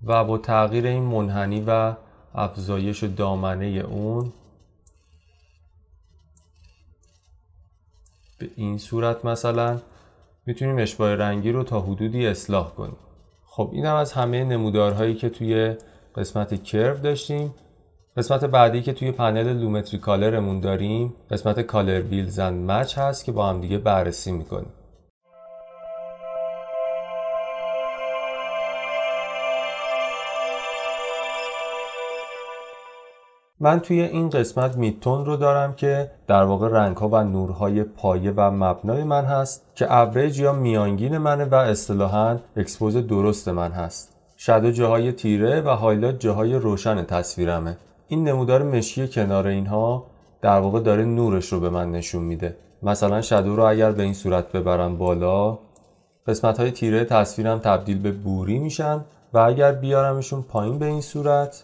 و با تغییر این منحنی و افزایش دامنه اون به این صورت مثلا میتونیم اشباه رنگی رو تا حدودی اصلاح کنیم خب این هم از همه نمودارهایی که توی قسمت کرو داشتیم قسمت بعدی که توی پنل لومتری کالرمون داریم قسمت کالر ویلز مچ هست که با هم دیگه بررسی میکنیم من توی این قسمت میتون رو دارم که در واقع رنگ ها و نورهای پایه و مبنای من هست که اوریج یا میانگین منه و اصطلاحا اکسپوز درست من هست شدو جاهای تیره و هایلایت جاهای روشن تصویرمه این نمودار مشکی کنار اینها در واقع داره نورش رو به من نشون میده مثلا شدو رو اگر به این صورت ببرم بالا قسمت های تیره تصویرم تبدیل به بوری میشن و اگر بیارمشون پایین به این صورت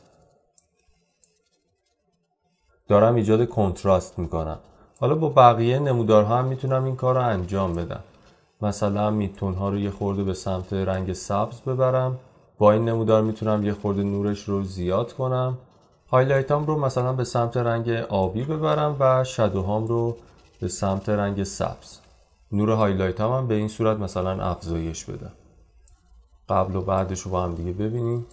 دارم ایجاد کنتراست میکنم حالا با بقیه نمودارها هم میتونم این کار رو انجام بدم مثلا میتون ها رو یه خورده به سمت رنگ سبز ببرم با این نمودار میتونم یه خورده نورش رو زیاد کنم هایلایت هم رو مثلا به سمت رنگ آبی ببرم و شدو هام رو به سمت رنگ سبز نور هایلایت هم, هم به این صورت مثلا افزایش بدم قبل و بعدش رو با هم دیگه ببینیم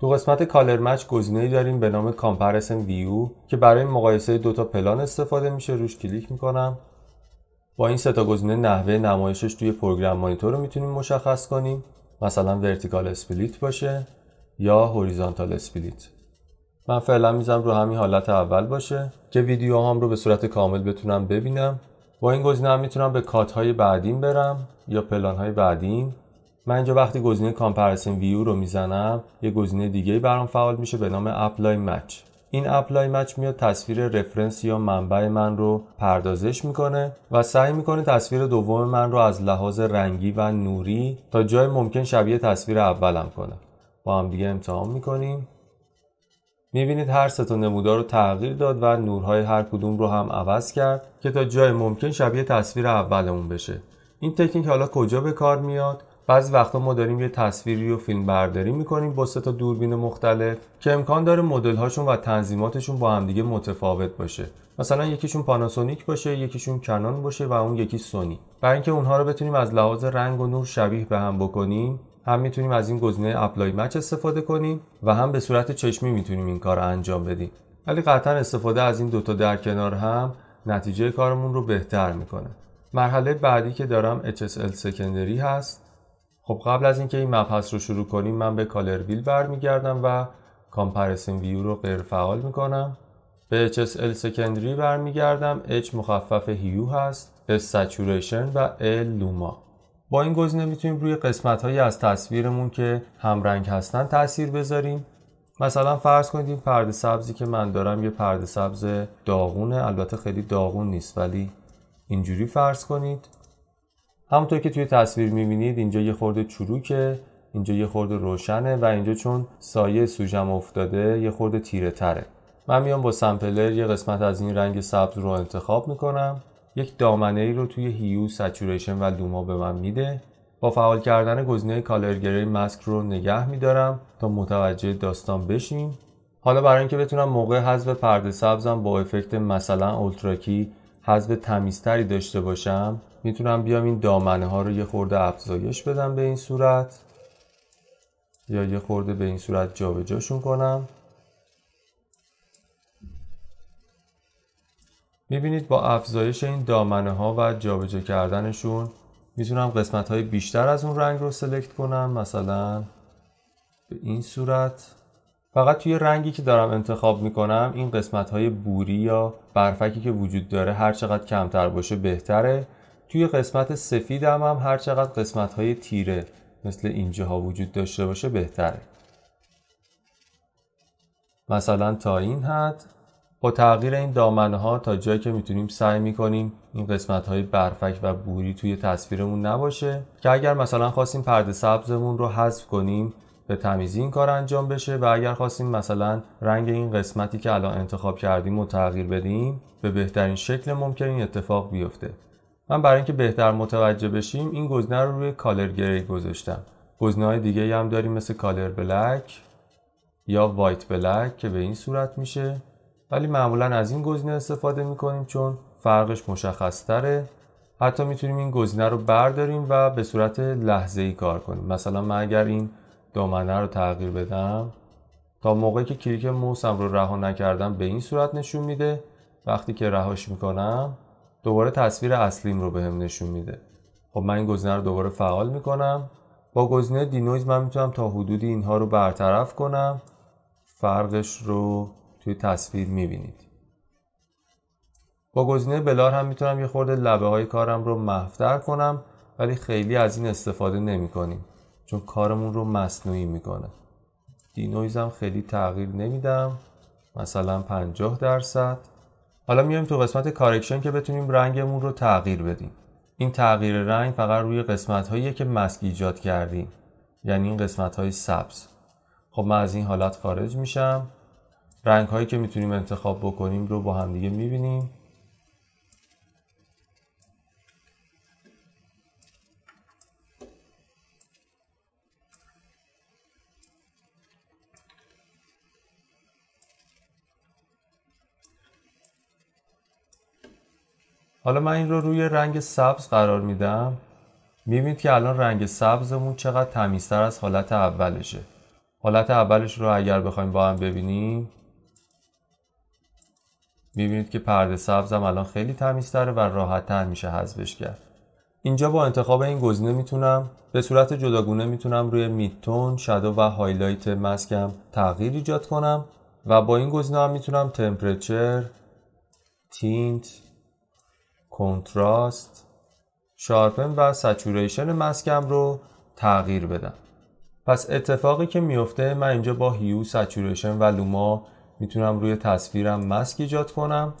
تو قسمت کالر مچ گزینه‌ای داریم به نام کامپرسن ویو که برای مقایسه دو تا پلان استفاده میشه روش کلیک میکنم با این سه تا گزینه نحوه نمایشش توی پروگرام مانیتور رو میتونیم مشخص کنیم مثلا ورتیکال اسپلیت باشه یا هوریزونتال اسپلیت من فعلا میزم رو همین حالت اول باشه که ویدیو هم رو به صورت کامل بتونم ببینم با این گزینه هم میتونم به کات های بعدیم برم یا پلان های بعدیم من اینجا وقتی گزینه کامپرسن ویو رو میزنم یه گزینه دیگه برام فعال میشه به نام اپلای مچ این اپلای مچ میاد تصویر رفرنس یا منبع من رو پردازش میکنه و سعی میکنه تصویر دوم من رو از لحاظ رنگی و نوری تا جای ممکن شبیه تصویر اولم کنه با هم دیگه امتحان میکنیم میبینید هر سه تا نمودار رو تغییر داد و نورهای هر کدوم رو هم عوض کرد که تا جای ممکن شبیه تصویر اولمون بشه این تکنیک حالا کجا به کار میاد بعضی وقتا ما داریم یه تصویری و فیلم برداری میکنیم با سه تا دوربین مختلف که امکان داره مدل هاشون و تنظیماتشون با همدیگه متفاوت باشه مثلا یکیشون پاناسونیک باشه یکیشون کنان باشه و اون یکی سونی برای اینکه اونها رو بتونیم از لحاظ رنگ و نور شبیه به هم بکنیم هم میتونیم از این گزینه اپلای مچ استفاده کنیم و هم به صورت چشمی میتونیم این کار رو انجام بدیم ولی قطعا استفاده از این دوتا در کنار هم نتیجه کارمون رو بهتر میکنه مرحله بعدی که دارم HSL سکندری هست خب قبل از اینکه این مبحث رو شروع کنیم من به کالر ویل برمیگردم و کامپرسین ویو رو غیر فعال میکنم به HSL سکندری برمیگردم H مخفف هیو هست S سچوریشن و L لوما با این گزینه میتونیم روی قسمت هایی از تصویرمون که همرنگ هستن تاثیر بذاریم مثلا فرض کنید این پرده سبزی که من دارم یه پرده سبز داغونه البته خیلی داغون نیست ولی اینجوری فرض کنید همونطور که توی تصویر میبینید اینجا یه خورده چروکه اینجا یه خورده روشنه و اینجا چون سایه سوژم افتاده یه خورده تیره تره من میام با سمپلر یه قسمت از این رنگ سبز رو انتخاب میکنم یک دامنه ای رو توی هیو سچوریشن و لوما به من میده با فعال کردن گزینه کالرگری ماسک رو نگه میدارم تا متوجه داستان بشیم حالا برای اینکه بتونم موقع حذف پرده سبزم با افکت مثلا اولتراکی حذف تمیزتری داشته باشم میتونم بیام این دامنه ها رو یه خورده افزایش بدم به این صورت یا یه خورده به این صورت جابجاشون کنم میبینید با افزایش این دامنه ها و جابجا کردنشون میتونم قسمت های بیشتر از اون رنگ رو سلکت کنم مثلا به این صورت فقط توی رنگی که دارم انتخاب میکنم این قسمت های بوری یا برفکی که وجود داره هر چقدر کمتر باشه بهتره توی قسمت سفیدم هم هر چقدر قسمت های تیره مثل اینجاها وجود داشته باشه بهتره مثلا تا این حد با تغییر این دامنه ها تا جایی که میتونیم سعی میکنیم این قسمت های برفک و بوری توی تصویرمون نباشه که اگر مثلا خواستیم پرده سبزمون رو حذف کنیم به تمیزی این کار انجام بشه و اگر خواستیم مثلا رنگ این قسمتی که الان انتخاب کردیم و تغییر بدیم به بهترین شکل ممکن این اتفاق بیفته من برای اینکه بهتر متوجه بشیم این گزینه رو روی کالر گری گذاشتم گزینه های دیگه هم داریم مثل کالر بلک یا وایت بلک که به این صورت میشه ولی معمولا از این گزینه استفاده میکنیم چون فرقش مشخص تره حتی میتونیم این گزینه رو برداریم و به صورت لحظه ای کار کنیم مثلا من اگر این دامنه رو تغییر بدم تا موقعی که کلیک موسم رو رها نکردم به این صورت نشون میده وقتی که رهاش میکنم دوباره تصویر اصلیم رو بهم به نشون میده خب من این گزینه رو دوباره فعال میکنم با گزینه دینویز من میتونم تا حدودی اینها رو برطرف کنم فرقش رو توی تصویر میبینید با گزینه بلار هم میتونم یه خورده لبه های کارم رو محفتر کنم ولی خیلی از این استفاده نمی کنیم چون کارمون رو مصنوعی میکنه دینویز هم خیلی تغییر نمیدم مثلا 50 درصد حالا میایم تو قسمت کارکشن که بتونیم رنگمون رو تغییر بدیم این تغییر رنگ فقط روی قسمت هایی که مسک ایجاد کردیم یعنی این قسمت های سبز خب من از این حالت خارج میشم رنگ هایی که میتونیم انتخاب بکنیم رو با همدیگه میبینیم حالا من این رو روی رنگ سبز قرار میدم میبینید که الان رنگ سبزمون چقدر تمیزتر از حالت اولشه حالت اولش رو اگر بخوایم با هم ببینیم میبینید که پرده سبزم الان خیلی تمیزتره و راحتتر میشه حذفش کرد اینجا با انتخاب این گزینه میتونم به صورت جداگونه میتونم روی میتون شادو و هایلایت مسکم تغییر ایجاد کنم و با این گزینه هم میتونم تمپرچر، تینت کنتراست شارپن و سچوریشن مسکم رو تغییر بدم پس اتفاقی که میفته من اینجا با هیو سچوریشن و لوما میتونم روی تصویرم مسک ایجاد کنم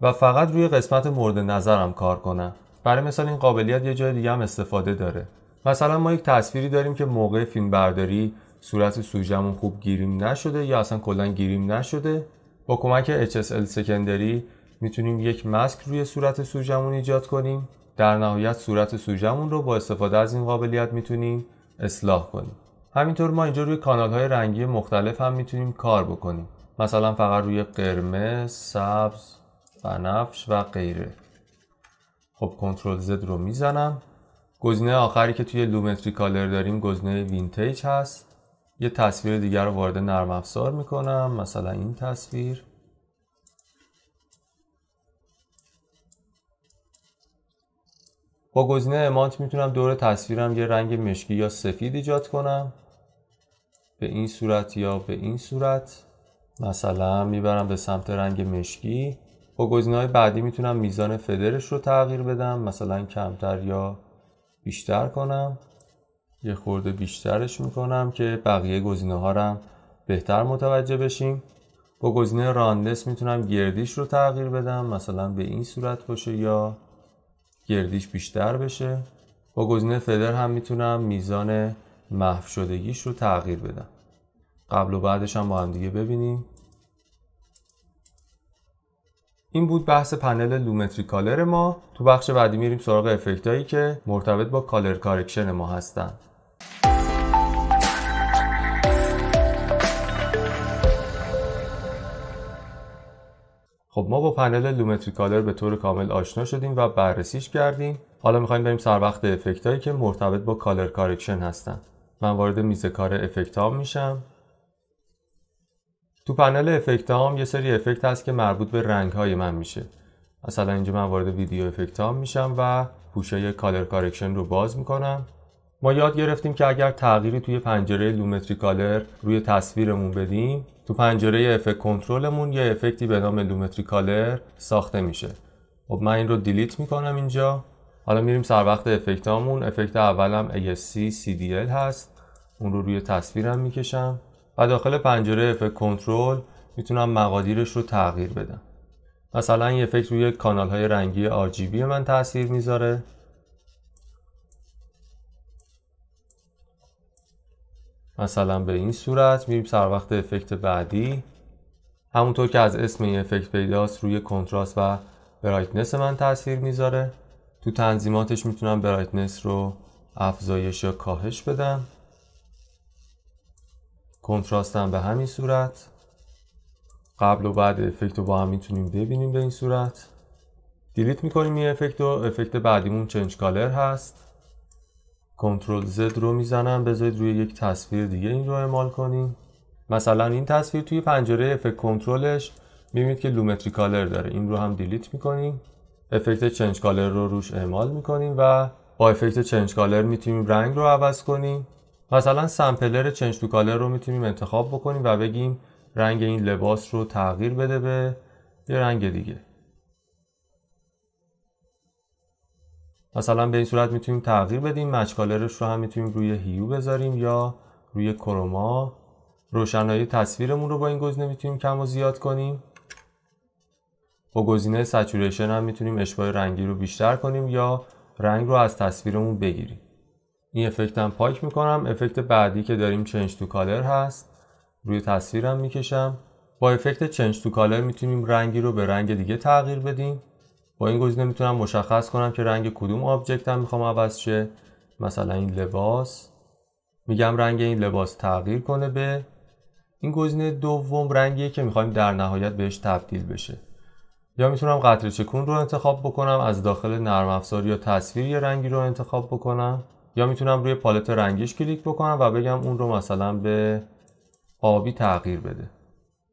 و فقط روی قسمت مورد نظرم کار کنم برای مثال این قابلیت یه جای دیگه هم استفاده داره مثلا ما یک تصویری داریم که موقع فیلم برداری صورت سوژمون خوب گیریم نشده یا اصلا کلا گیریم نشده با کمک HSL سکندری میتونیم یک مسک روی صورت سوژمون ایجاد کنیم در نهایت صورت سوژمون رو با استفاده از این قابلیت میتونیم اصلاح کنیم همینطور ما اینجا روی کانال های رنگی مختلف هم میتونیم کار بکنیم مثلا فقط روی قرمز، سبز، بنفش و غیره خب کنترل زد رو میزنم گزینه آخری که توی لومتری کالر داریم گزینه وینتیج هست یه تصویر دیگر رو وارد نرم افزار میکنم مثلا این تصویر با گزینه امانت میتونم دور تصویرم یه رنگ مشکی یا سفید ایجاد کنم به این صورت یا به این صورت مثلا میبرم به سمت رنگ مشکی با گزینه های بعدی میتونم میزان فدرش رو تغییر بدم مثلا کمتر یا بیشتر کنم یه خورده بیشترش میکنم که بقیه گزینه ها رو بهتر متوجه بشیم با گزینه راندس میتونم گردیش رو تغییر بدم مثلا به این صورت باشه یا گردیش بیشتر بشه با گزینه فدر هم میتونم میزان محو شدگیش رو تغییر بدم قبل و بعدش هم با هم دیگه ببینیم این بود بحث پنل لومتری کالر ما تو بخش بعدی میریم سراغ افکت هایی که مرتبط با کالر کارکشن ما هستند. خب ما با پنل کالر به طور کامل آشنا شدیم و بررسیش کردیم حالا میخوایم بریم سر وقت افکت که مرتبط با کالر کارکشن هستن من وارد میز کار افکت ها میشم تو پنل افکت ها یه سری افکت هست که مربوط به رنگ های من میشه مثلا اینجا من وارد ویدیو افکت ها میشم و پوشه کالر کارکشن رو باز میکنم ما یاد گرفتیم که اگر تغییری توی پنجره کالر روی تصویرمون بدیم تو پنجره افکت کنترلمون یه افکتی به نام کالر ساخته میشه خب من این رو دیلیت میکنم اینجا حالا میریم سر وقت افکت هامون افکت اولم ASC CDL هست اون رو روی تصویرم میکشم و داخل پنجره افکت کنترل میتونم مقادیرش رو تغییر بدم مثلا این افکت روی کانال های رنگی RGB من تاثیر میذاره مثلا به این صورت میریم سر وقت افکت بعدی همونطور که از اسم این افکت پیداست روی کنتراست و برایتنس من تاثیر میذاره تو تنظیماتش میتونم برایتنس رو افزایش یا کاهش بدم هم به همین صورت قبل و بعد افکت رو با هم میتونیم ببینیم به این صورت دیلیت میکنیم این افکت و افکت بعدیمون چنج کالر هست کنترل زد رو میزنم بذارید روی یک تصویر دیگه این رو اعمال کنیم مثلا این تصویر توی پنجره افکت کنترلش میبینید که لومتری کالر داره این رو هم دیلیت میکنیم افکت چنج کالر رو روش اعمال میکنیم و با افکت چنج کالر میتونیم رنگ رو عوض کنیم مثلا سمپلر چنج تو کالر رو میتونیم انتخاب بکنیم و بگیم رنگ این لباس رو تغییر بده به یه رنگ دیگه مثلا به این صورت میتونیم تغییر بدیم مچ کالرش رو هم میتونیم روی هیو بذاریم یا روی کروما روشنایی تصویرمون رو با این گزینه میتونیم کم و زیاد کنیم با گزینه سچوریشن هم میتونیم اشباع رنگی رو بیشتر کنیم یا رنگ رو از تصویرمون بگیریم این افکت هم پاک میکنم افکت بعدی که داریم چنج تو کالر هست روی تصویرم میکشم با افکت چنج تو کالر میتونیم رنگی رو به رنگ دیگه تغییر بدیم با این گزینه میتونم مشخص کنم که رنگ کدوم آبجکتم میخوام عوض شه مثلا این لباس میگم رنگ این لباس تغییر کنه به این گزینه دوم رنگیه که میخوایم در نهایت بهش تبدیل بشه یا میتونم قطره چکون رو انتخاب بکنم از داخل نرم افزار یا تصویر رنگی رو انتخاب بکنم یا میتونم روی پالت رنگیش کلیک بکنم و بگم اون رو مثلا به آبی تغییر بده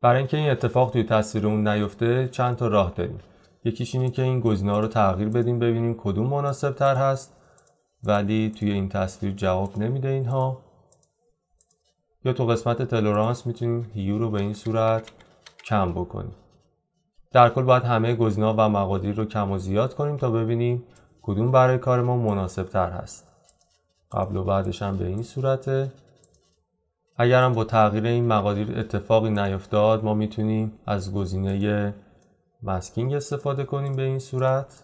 برای اینکه این اتفاق توی تصویرمون نیفته چند تا راه داریم یکیش اینه که این گزینه رو تغییر بدیم ببینیم کدوم مناسب تر هست ولی توی این تصویر جواب نمیده اینها یا تو قسمت تلورانس میتونیم هیو رو به این صورت کم بکنیم در کل باید همه گزینه‌ها و مقادیر رو کم و زیاد کنیم تا ببینیم کدوم برای کار ما مناسب تر هست قبل و بعدش هم به این صورته اگرم با تغییر این مقادیر اتفاقی نیفتاد ما میتونیم از گزینه ماسکینگ استفاده کنیم به این صورت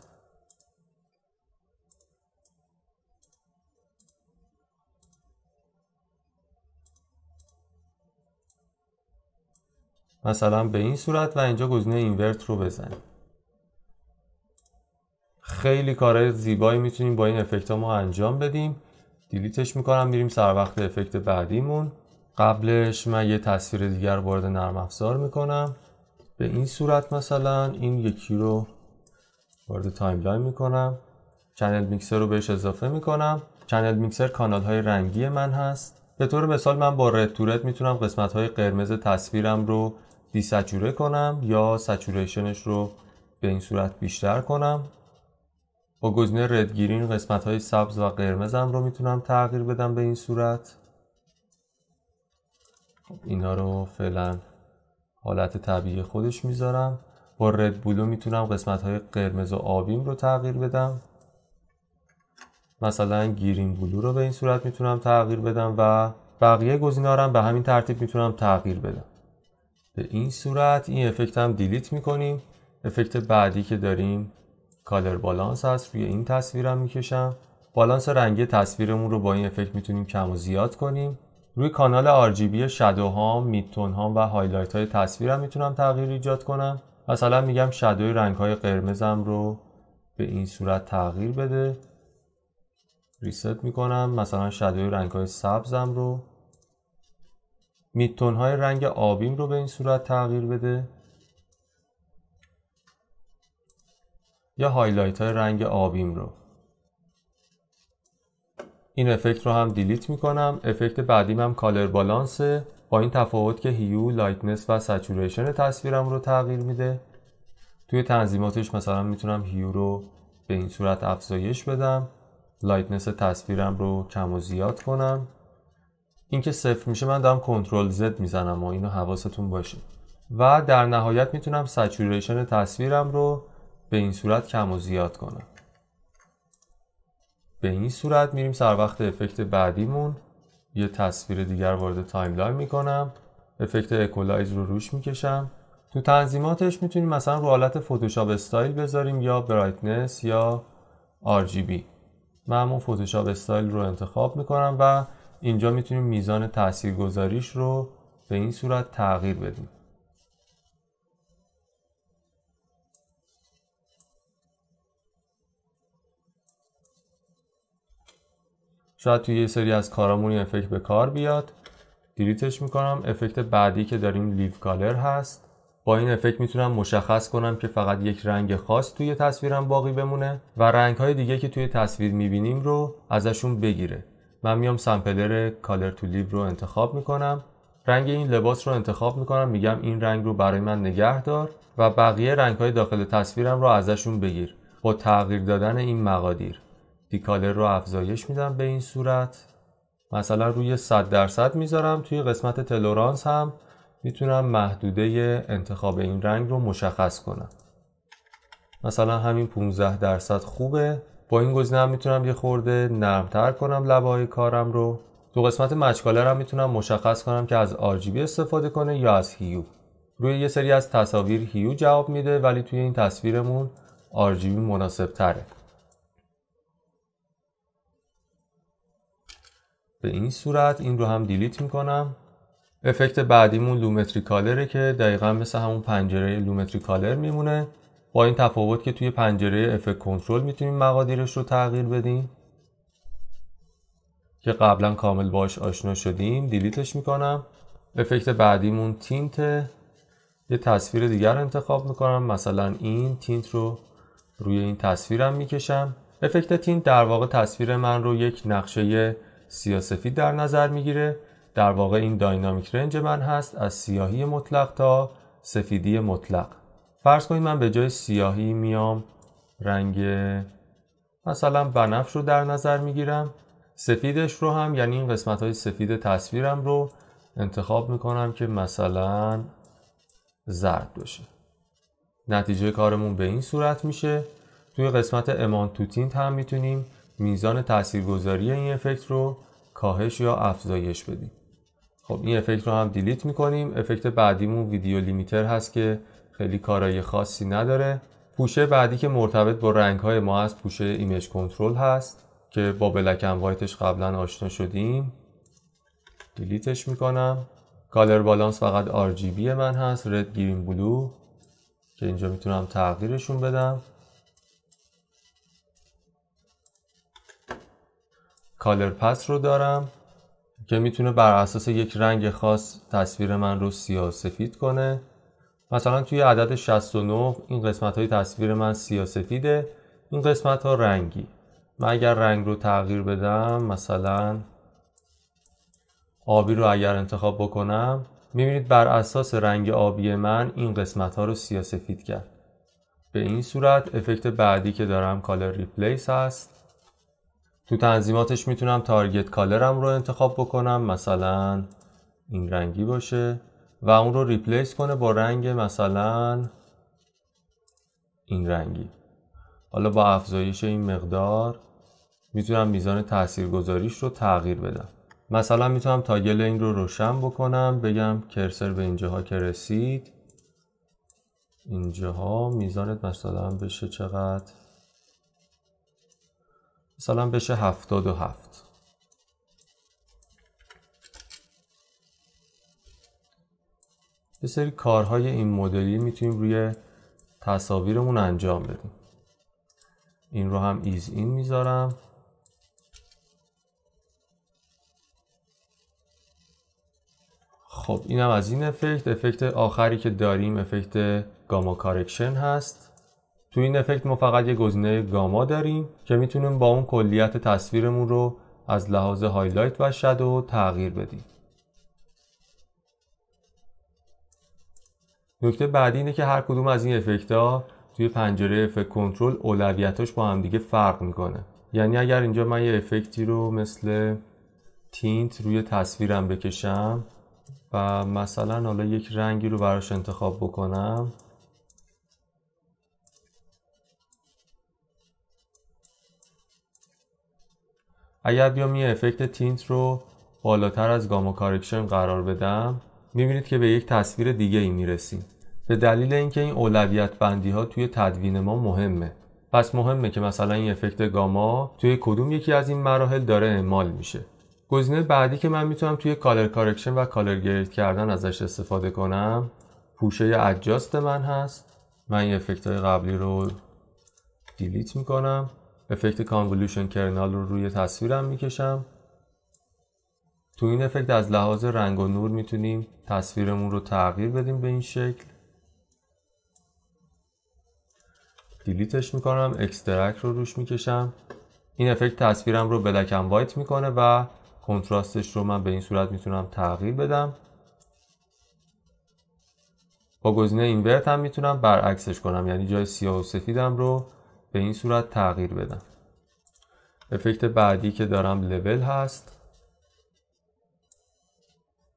مثلا به این صورت و اینجا گزینه اینورت رو بزنیم خیلی کارهای زیبایی میتونیم با این افکت ها ما انجام بدیم دیلیتش میکنم میریم سر وقت افکت بعدیمون قبلش من یه تصویر دیگر وارد نرم افزار میکنم به این صورت مثلا این یکی رو وارد تایملاین میکنم چنل میکسر رو بهش اضافه میکنم چنل میکسر کانال های رنگی من هست به طور مثال من با رد تو میتونم قسمت های قرمز تصویرم رو دیسچوره کنم یا سچوریشنش رو به این صورت بیشتر کنم با گزینه رد گیرین قسمت های سبز و قرمزم رو میتونم تغییر بدم به این صورت خب، اینا رو فعلا حالت طبیعی خودش میذارم با رد میتونم قسمت های قرمز و آبیم رو تغییر بدم مثلا گیرین بلو رو به این صورت میتونم تغییر بدم و بقیه گزینا رو به همین ترتیب میتونم تغییر بدم به این صورت این افکت هم دیلیت میکنیم افکت بعدی که داریم کالر بالانس هست روی این تصویرم میکشم بالانس رنگی تصویرمون رو با این افکت میتونیم کم و زیاد کنیم روی کانال RGB شادو ها میتون هام و هایلایت های تصویرم میتونم تغییر ایجاد کنم مثلا میگم شادوی رنگ های قرمزم رو به این صورت تغییر بده ریست میکنم مثلا شادوی رنگ های سبزم رو میتون های رنگ آبیم رو به این صورت تغییر بده یا هایلایت های رنگ آبیم رو این افکت رو هم دیلیت میکنم افکت بعدیم هم کالر بالانسه با این تفاوت که هیو لایتنس و سچوریشن تصویرم رو تغییر میده توی تنظیماتش مثلا میتونم هیو رو به این صورت افزایش بدم لایتنس تصویرم رو کم و زیاد کنم اینکه صفر میشه من دارم کنترل زد میزنم و اینو حواستون باشه و در نهایت میتونم سچوریشن تصویرم رو به این صورت کم و زیاد کنم به این صورت میریم سر وقت افکت بعدیمون یه تصویر دیگر وارد تایملاین میکنم افکت اکولایز رو روش میکشم تو تنظیماتش میتونیم مثلا رو حالت فتوشاپ استایل بذاریم یا برایتنس یا بی من اون فتوشاپ استایل رو انتخاب میکنم و اینجا میتونیم میزان تاثیرگذاریش رو به این صورت تغییر بدیم شاید توی یه سری از کارامون این افکت به کار بیاد دیلیتش میکنم افکت بعدی که داریم لیف کالر هست با این افکت میتونم مشخص کنم که فقط یک رنگ خاص توی تصویرم باقی بمونه و رنگ های دیگه که توی تصویر میبینیم رو ازشون بگیره من میام سمپلر کالر تو لیو رو انتخاب میکنم رنگ این لباس رو انتخاب میکنم میگم این رنگ رو برای من نگه دار و بقیه رنگ های داخل تصویرم رو ازشون بگیر با تغییر دادن این مقادیر کالر رو افزایش میدم به این صورت مثلا روی 100 درصد میذارم توی قسمت تلورانس هم میتونم محدوده انتخاب این رنگ رو مشخص کنم مثلا همین 15 درصد خوبه با این گزینه هم میتونم یه خورده نرمتر کنم لبای کارم رو تو قسمت مچکالر هم میتونم مشخص کنم که از RGB استفاده کنه یا از هیو روی یه سری از تصاویر هیو جواب میده ولی توی این تصویرمون RGB مناسب تره به این صورت این رو هم دیلیت میکنم افکت بعدیمون لومتری کالره که دقیقا مثل همون پنجره لومتری کالر میمونه با این تفاوت که توی پنجره افکت کنترل میتونیم مقادیرش رو تغییر بدیم که قبلا کامل باش آشنا شدیم دیلیتش میکنم افکت بعدیمون تینت یه تصویر دیگر انتخاب میکنم مثلا این تینت رو روی این تصویرم میکشم افکت تینت در واقع تصویر من رو یک نقشه سفید در نظر میگیره در واقع این داینامیک رنج من هست از سیاهی مطلق تا سفیدی مطلق فرض کنید من به جای سیاهی میام رنگ مثلا بنفش رو در نظر میگیرم سفیدش رو هم یعنی این قسمت های سفید تصویرم رو انتخاب میکنم که مثلا زرد باشه نتیجه کارمون به این صورت میشه توی قسمت امان توتینت هم میتونیم میزان تاثیرگذاری این افکت رو کاهش یا افزایش بدیم خب این افکت رو هم دیلیت میکنیم افکت بعدیمون ویدیو لیمیتر هست که خیلی کارای خاصی نداره پوشه بعدی که مرتبط با رنگ های ما هست پوشه ایمیج کنترل هست که با بلک ان وایتش قبلا آشنا شدیم دیلیتش میکنم کالر بالانس فقط RGB من هست رد گرین بلو که اینجا میتونم تغییرشون بدم کالر پس رو دارم که میتونه بر اساس یک رنگ خاص تصویر من رو سیاه سفید کنه مثلا توی عدد 69 این قسمت های تصویر من سیاه سفیده این قسمت ها رنگی من اگر رنگ رو تغییر بدم مثلا آبی رو اگر انتخاب بکنم میبینید بر اساس رنگ آبی من این قسمت ها رو سیاه سفید کرد به این صورت افکت بعدی که دارم کالر ریپلیس هست تو تنظیماتش میتونم تارگت کالرم رو انتخاب بکنم مثلا این رنگی باشه و اون رو ریپلیس کنه با رنگ مثلا این رنگی حالا با افزایش این مقدار میتونم میزان تاثیرگذاریش رو تغییر بدم مثلا میتونم تاگل این رو روشن بکنم بگم کرسر به اینجاها که رسید اینجاها میزانت مثلا بشه چقدر مثلا بشه هفتاد و هفت سری کارهای این مدلی میتونیم روی تصاویرمون انجام بدیم این رو هم ایز این میذارم خب اینم از این افکت افکت آخری که داریم افکت گاما کارکشن هست تو این افکت ما فقط یه گزینه گاما داریم که میتونیم با اون کلیت تصویرمون رو از لحاظ هایلایت و شدو تغییر بدیم نکته بعدی اینه که هر کدوم از این افکت ها توی پنجره افکت کنترل اولویتاش با همدیگه فرق میکنه یعنی اگر اینجا من یه افکتی رو مثل تینت روی تصویرم بکشم و مثلا حالا یک رنگی رو براش انتخاب بکنم اگر بیام یه افکت تینت رو بالاتر از گاما کارکشن قرار بدم میبینید که به یک تصویر دیگه ای میرسیم به دلیل اینکه این اولویت بندی ها توی تدوین ما مهمه پس مهمه که مثلا این افکت گاما توی کدوم یکی از این مراحل داره اعمال میشه گزینه بعدی که من میتونم توی کالر کارکشن و کالر گرید کردن ازش استفاده کنم پوشه ادجاست من هست من این افکت های قبلی رو دیلیت میکنم افکت کانولوشن کرنال رو روی تصویرم میکشم تو این افکت از لحاظ رنگ و نور میتونیم تصویرمون رو تغییر بدیم به این شکل دیلیتش میکنم اکسترکت رو روش میکشم این افکت تصویرم رو بلک وایت میکنه و کنتراستش رو من به این صورت میتونم تغییر بدم با گزینه اینورت هم میتونم برعکسش کنم یعنی جای سیاه و سفیدم رو به این صورت تغییر بدم افکت بعدی که دارم لول هست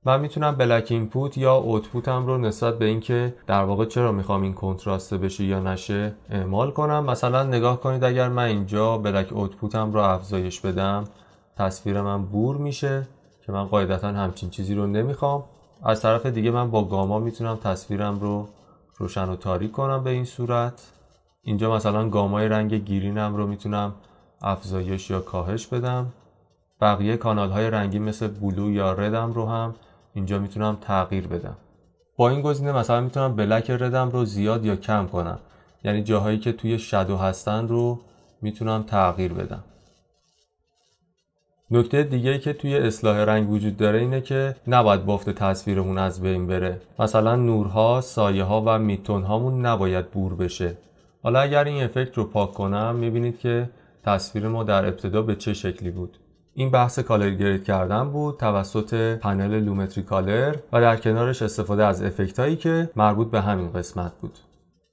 من میتونم بلک اینپوت یا هم رو نسبت به اینکه در واقع چرا میخوام این کنتراست بشه یا نشه اعمال کنم مثلا نگاه کنید اگر من اینجا بلک هم رو افزایش بدم تصویر من بور میشه که من قاعدتا همچین چیزی رو نمیخوام از طرف دیگه من با گاما میتونم تصویرم رو روشن و تاریک کنم به این صورت اینجا مثلا گامای رنگ گیرینم رو میتونم افزایش یا کاهش بدم بقیه کانال های رنگی مثل بلو یا ردم رو هم اینجا میتونم تغییر بدم با این گزینه مثلا میتونم بلک ردم رو زیاد یا کم کنم یعنی جاهایی که توی شدو هستن رو میتونم تغییر بدم نکته دیگه که توی اصلاح رنگ وجود داره اینه که نباید بافت تصویرمون از بین بره مثلا نورها، سایه ها و میتون هامون نباید بور بشه حالا اگر این افکت رو پاک کنم میبینید که تصویر ما در ابتدا به چه شکلی بود این بحث کالر گرید کردن بود توسط پنل لومتری کالر و در کنارش استفاده از افکت هایی که مربوط به همین قسمت بود